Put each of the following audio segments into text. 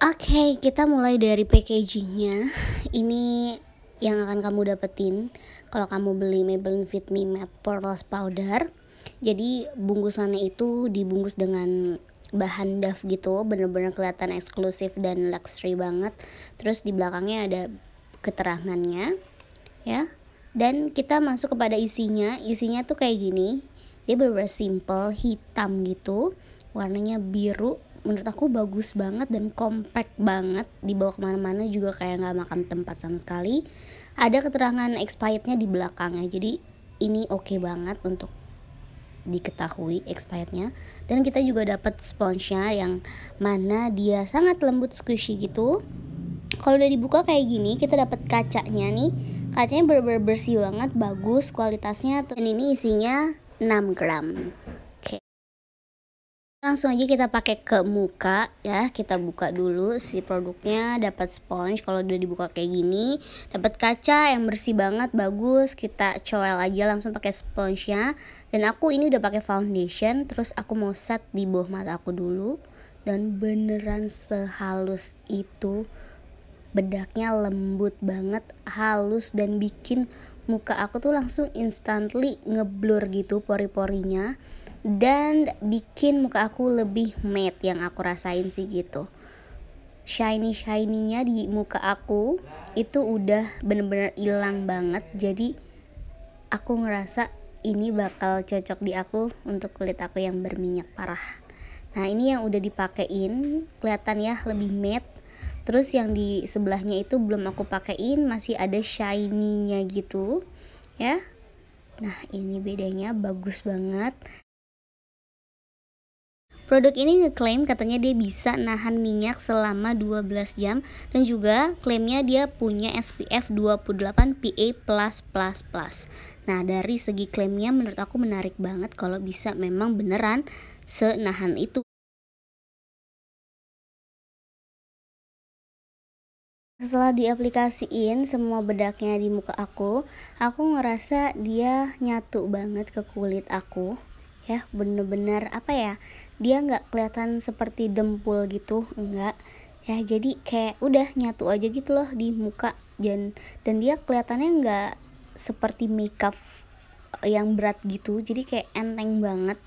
okay, kita mulai dari packagingnya. Ini yang akan kamu dapetin kalau kamu beli Maybelline Fit Me Matte Poreless Powder. Jadi bungkusannya itu dibungkus dengan bahan duff gitu, bener-bener kelihatan eksklusif dan luxury banget. Terus di belakangnya ada keterangannya, ya. Dan kita masuk kepada isinya. Isinya tuh kayak gini. Dia bener-bener simple, hitam gitu. Warnanya biru menurut aku bagus banget dan compact banget dibawa kemana-mana juga kayak nggak makan tempat sama sekali ada keterangan expirednya di belakangnya jadi ini oke okay banget untuk diketahui expirednya dan kita juga dapat sponsnya yang mana dia sangat lembut squishy gitu kalau udah dibuka kayak gini kita dapat kacanya nih kacanya berber bersih banget bagus kualitasnya dan ini isinya 6 gram Langsung aja kita pakai ke muka ya, kita buka dulu si produknya dapat sponge kalau udah dibuka kayak gini, dapat kaca yang bersih banget bagus, kita coel aja langsung pakai sponge-nya. Dan aku ini udah pakai foundation, terus aku mau set di bawah mata aku dulu dan beneran sehalus itu bedaknya lembut banget, halus dan bikin muka aku tuh langsung instantly ngeblur gitu pori-porinya dan bikin muka aku lebih matte yang aku rasain sih gitu shiny shininya di muka aku itu udah bener-bener hilang banget jadi aku ngerasa ini bakal cocok di aku untuk kulit aku yang berminyak parah nah ini yang udah dipakein kelihatan ya lebih matte terus yang di sebelahnya itu belum aku pakein masih ada shiny gitu ya Nah ini bedanya bagus banget Produk ini ngeklaim katanya dia bisa nahan minyak selama 12 jam dan juga klaimnya dia punya SPF 28 PA+++. Nah, dari segi klaimnya menurut aku menarik banget kalau bisa memang beneran senahan itu. Setelah diaplikasiin semua bedaknya di muka aku, aku ngerasa dia nyatu banget ke kulit aku ya bener-bener apa ya dia nggak kelihatan seperti dempul gitu enggak ya jadi kayak udah nyatu aja gitu loh di muka dan dan dia kelihatannya nggak seperti makeup yang berat gitu jadi kayak enteng banget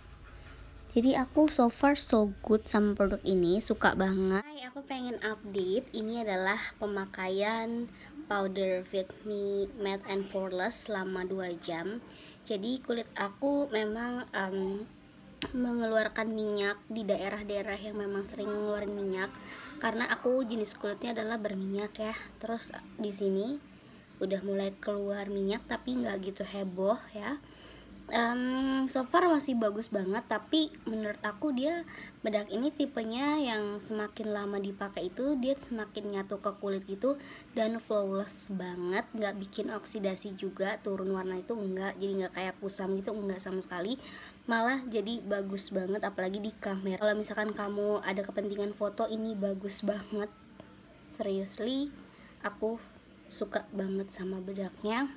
jadi aku so far so good sama produk ini, suka banget. Hai, aku pengen update. Ini adalah pemakaian powder Fit Me Matte and Poreless selama 2 jam jadi kulit aku memang um, mengeluarkan minyak di daerah-daerah yang memang sering mengeluarkan minyak karena aku jenis kulitnya adalah berminyak ya terus di sini udah mulai keluar minyak tapi nggak gitu heboh ya um, so far masih bagus banget tapi menurut aku dia bedak ini tipenya yang semakin lama dipakai itu dia semakin nyatu ke kulit gitu dan flawless banget nggak bikin oksidasi juga turun warna itu enggak jadi nggak kayak kusam gitu enggak sama sekali malah jadi bagus banget apalagi di kamera kalau misalkan kamu ada kepentingan foto ini bagus banget seriously aku suka banget sama bedaknya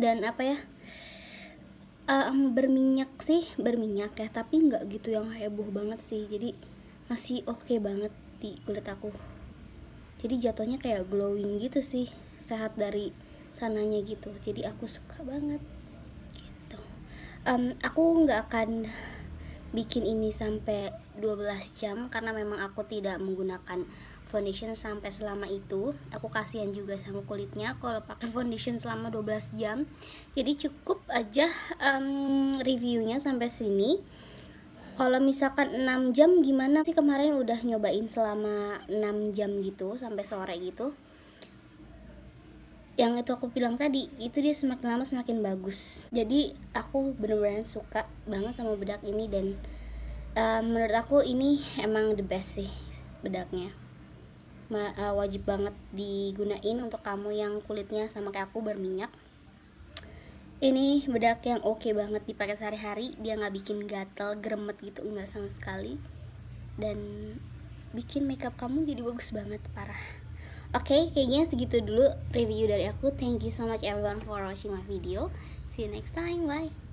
dan apa ya um, berminyak sih berminyak ya tapi nggak gitu yang heboh banget sih jadi masih oke okay banget di kulit aku jadi jatuhnya kayak glowing gitu sih sehat dari sananya gitu jadi aku suka banget gitu um, aku nggak akan bikin ini sampai 12 jam karena memang aku tidak menggunakan foundation sampai selama itu aku kasihan juga sama kulitnya kalau pakai foundation selama 12 jam jadi cukup aja um, reviewnya sampai sini kalau misalkan 6 jam gimana sih kemarin udah nyobain selama 6 jam gitu sampai sore gitu yang itu aku bilang tadi itu dia semakin lama semakin bagus jadi aku bener-bener suka banget sama bedak ini dan uh, menurut aku ini emang the best sih bedaknya uh, wajib banget digunain untuk kamu yang kulitnya sama kayak aku berminyak ini bedak yang oke okay banget dipakai sehari-hari dia nggak bikin gatel geremet gitu nggak sama sekali dan bikin makeup kamu jadi bagus banget parah oke okay, kayaknya segitu dulu review dari aku thank you so much everyone for watching my video see you next time bye